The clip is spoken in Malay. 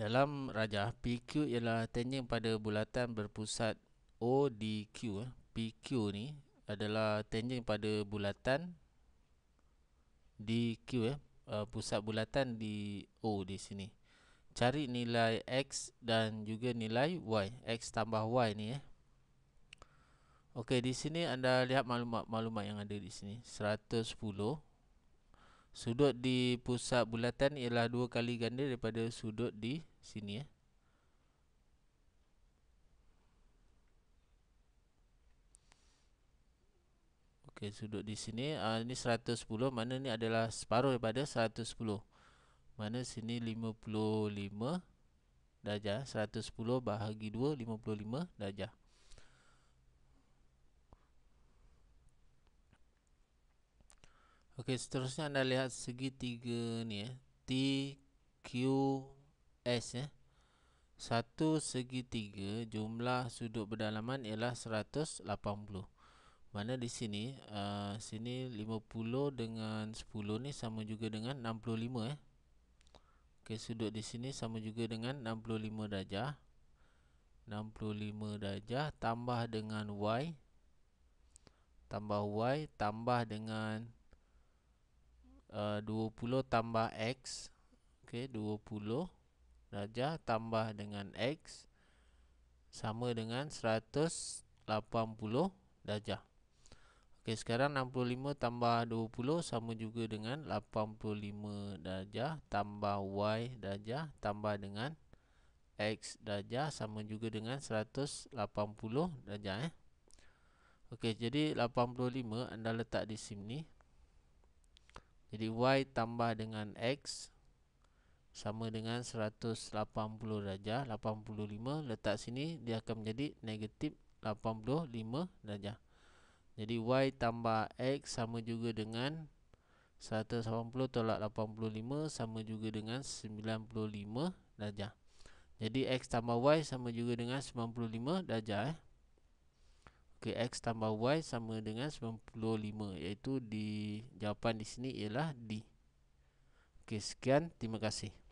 Dalam rajah PQ ialah tanjeng pada bulatan berpusat O di Q. Eh. PQ ni adalah tanjeng pada bulatan DQ eh uh, pusat bulatan di O di sini. Cari nilai x dan juga nilai y. x tambah y ni eh. Okey di sini anda lihat maklumat-maklumat yang ada di sini. 110 110 Sudut di pusat bulatan ialah dua kali ganda daripada sudut di sini ya. Okey, sudut di sini uh, ini 110, mana ni adalah separuh daripada 110. Mana sini 55 darjah, 110 bahagi 2 55 darjah. Okey, seterusnya anda lihat segitiga ni ya. T Q S ya. Satu segitiga jumlah sudut berdalaman ialah 180. Mana di sini uh, sini 50 dengan 10 ni sama juga dengan 65 eh. Okey, sudut di sini sama juga dengan 65 darjah. 65 darjah tambah dengan y tambah y tambah dengan 10 20 eh, tambah X ok, 20 darjah tambah dengan X sama dengan 180 darjah ok, sekarang 65 tambah 20 sama juga dengan 85 darjah tambah Y darjah tambah dengan X darjah sama juga dengan 180 darjah eh. ok, jadi 85 anda letak di sini jadi Y tambah dengan X Sama dengan 180 darjah 85 letak sini dia akan menjadi negatif 85 darjah Jadi Y tambah X sama juga dengan 180 tolak 85 sama juga dengan 95 darjah Jadi X tambah Y sama juga dengan 95 darjah eh ke X tambah Y sama dengan 95 iaitu di jawapan di sini ialah D. Okey, sekian. Terima kasih.